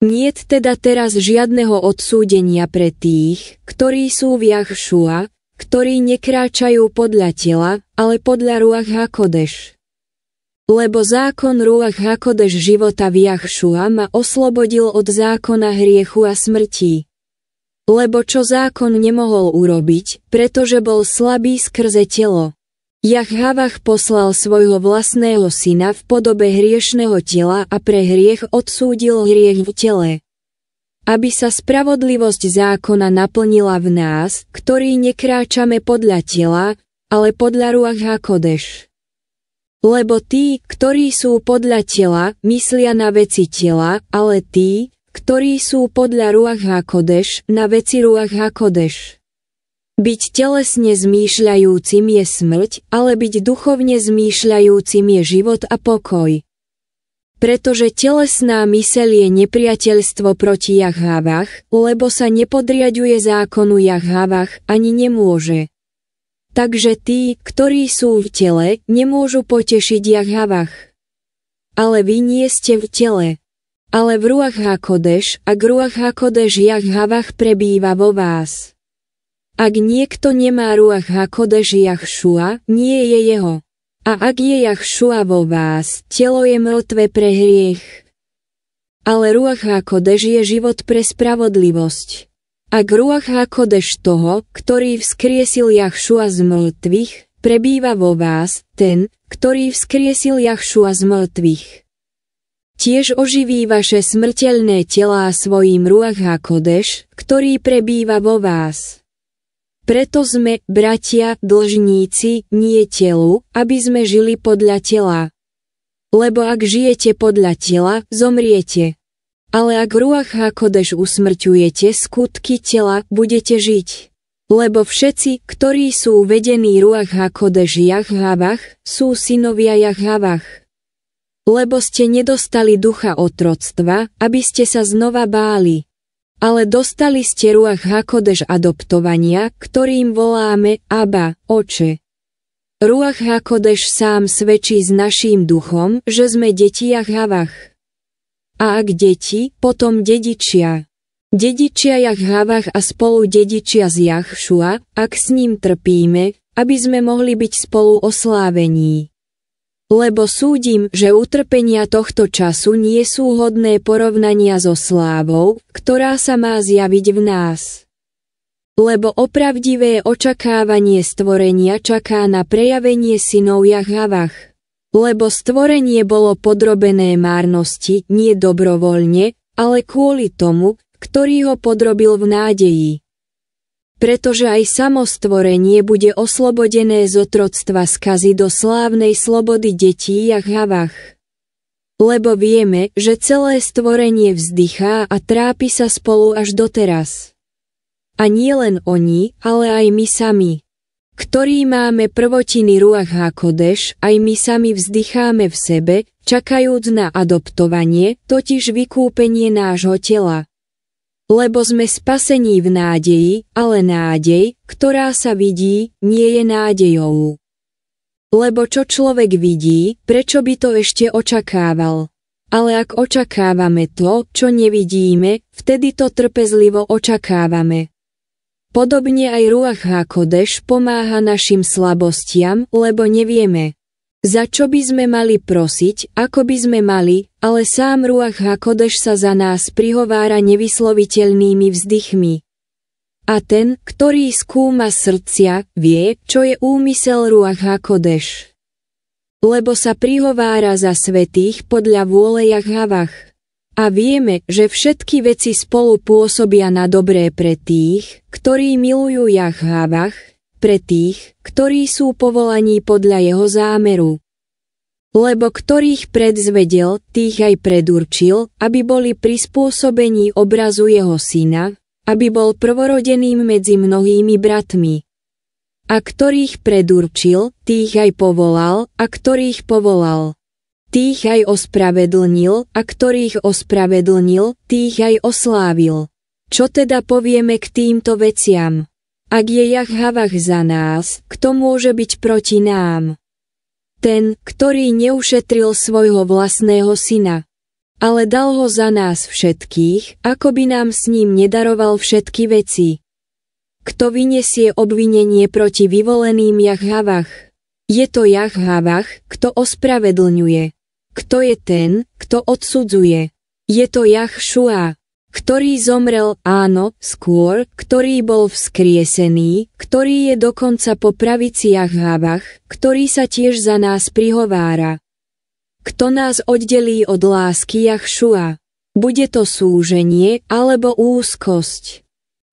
Niet teda teraz žiadneho odsúdenia pre tých, ktorí sú v Jahšua, ktorí nekráčajú podľa tela, ale podľa Ruach Hakodeš. Lebo zákon Ruach Hakodeš života v Jahšua ma oslobodil od zákona hriechu a smrti. Lebo čo zákon nemohol urobiť, pretože bol slabý skrze telo. Jachhavach poslal svojho vlastného syna v podobe hriešného tela a pre hriech odsúdil hriech v tele. Aby sa spravodlivosť zákona naplnila v nás, ktorí nekráčame podľa tela, ale podľa ruach kodeš. Lebo tí, ktorí sú podľa tela, myslia na veci tela, ale tí, ktorí sú podľa ruach kodeš, na veci ruach kodeš. Byť telesne zmýšľajúcim je smrť, ale byť duchovne zmýšľajúcim je život a pokoj. Pretože telesná myseľ je nepriateľstvo proti Jahávach, lebo sa nepodriaduje zákonu Jahávach ani nemôže. Takže tí, ktorí sú v tele, nemôžu potešiť Jahávach. Ale vy nie ste v tele. Ale v Ruach Hakodeš a Ruach Hakodeš Jahávach prebýva vo vás. Ak niekto nemá ruach Hakodeš Jahšua, nie je jeho. A ak je Jahšua vo vás, telo je mŕtve pre hriech. Ale ruach Hakodeš je život pre spravodlivosť. Ak ruach Hakodeš toho, ktorý vzkriesil Jahšua z mŕtvych, prebýva vo vás, ten, ktorý vzkriesil Jahšua z mŕtvych. Tiež oživí vaše smrteľné telá svojim ruach Hakodeš, ktorý prebýva vo vás. Preto sme, bratia, dlžníci, nie telu, aby sme žili podľa tela. Lebo ak žijete podľa tela, zomriete. Ale ak ruach hakodež usmrťujete skutky tela, budete žiť. Lebo všetci, ktorí sú uvedení ruach hakodež Jahhavach, sú synovia Jahhavach. Lebo ste nedostali ducha otroctva, aby ste sa znova báli, ale dostali ste ruach Hakodež adoptovania, ktorým voláme Aba, oče. Ruach Hakodež sám svedčí s naším duchom, že sme deti havach. A ak deti, potom dedičia. Dedičia Jahvach a spolu dedičia z Jahšua, ak s ním trpíme, aby sme mohli byť spolu oslávení lebo súdim, že utrpenia tohto času nie sú hodné porovnania so slávou, ktorá sa má zjaviť v nás. Lebo opravdivé očakávanie stvorenia čaká na prejavenie synov Jahavach. Lebo stvorenie bolo podrobené márnosti nie dobrovoľne, ale kvôli tomu, ktorý ho podrobil v nádeji pretože aj samostvorenie bude oslobodené z otroctva skazy do slávnej slobody detí a havach. Lebo vieme, že celé stvorenie vzdychá a trápi sa spolu až doteraz. A nie len oni, ale aj my sami. Ktorí máme prvotiny Ruach Hakodeš, aj my sami vzdycháme v sebe, čakajúc na adoptovanie, totiž vykúpenie nášho tela lebo sme spasení v nádeji, ale nádej, ktorá sa vidí, nie je nádejou. Lebo čo človek vidí, prečo by to ešte očakával? Ale ak očakávame to, čo nevidíme, vtedy to trpezlivo očakávame. Podobne aj Ruach Hakodeš pomáha našim slabostiam, lebo nevieme, za čo by sme mali prosiť, ako by sme mali, ale sám Ruach Hakodeš sa za nás prihovára nevysloviteľnými vzdychmi. A ten, ktorý skúma srdcia, vie, čo je úmysel Ruach Hakodeš. Lebo sa prihovára za svetých podľa vôle Jahavach. A vieme, že všetky veci spolu pôsobia na dobré pre tých, ktorí milujú Jahavach, pre tých, ktorí sú povolaní podľa jeho zámeru. Lebo ktorých predzvedel, tých aj predurčil, aby boli prispôsobení obrazu jeho syna, aby bol prvorodeným medzi mnohými bratmi. A ktorých predurčil, tých aj povolal, a ktorých povolal. Tých aj ospravedlnil, a ktorých ospravedlnil, tých aj oslávil. Čo teda povieme k týmto veciam? Ak je Jahavach za nás, kto môže byť proti nám? Ten, ktorý neušetril svojho vlastného syna, ale dal ho za nás všetkých, ako by nám s ním nedaroval všetky veci. Kto vyniesie obvinenie proti vyvoleným Jahavach? Je to Jahavach, kto ospravedlňuje. Kto je ten, kto odsudzuje? Je to Jahšua, ktorý zomrel, áno, skôr, ktorý bol vzkriesený, ktorý je dokonca po praviciach hávach, ktorý sa tiež za nás prihovára. Kto nás oddelí od lásky Jahšua? Bude to súženie, alebo úzkosť,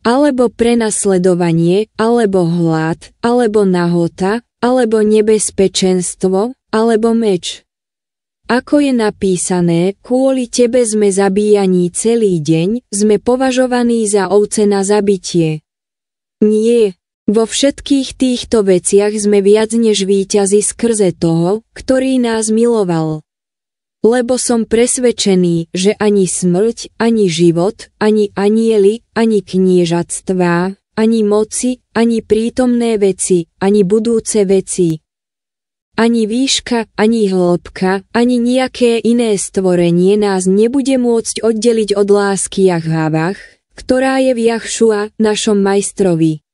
alebo prenasledovanie, alebo hlad, alebo nahota, alebo nebezpečenstvo, alebo meč. Ako je napísané, kvôli tebe sme zabíjaní celý deň, sme považovaní za ovce na zabitie. Nie, vo všetkých týchto veciach sme viac než víťazi skrze toho, ktorý nás miloval. Lebo som presvedčený, že ani smrť, ani život, ani anieli, ani kniežatstvá, ani moci, ani prítomné veci, ani budúce veci, ani výška, ani hĺbka, ani nejaké iné stvorenie nás nebude môcť oddeliť od lásky Jahávach, ktorá je v Jahšua, našom majstrovi.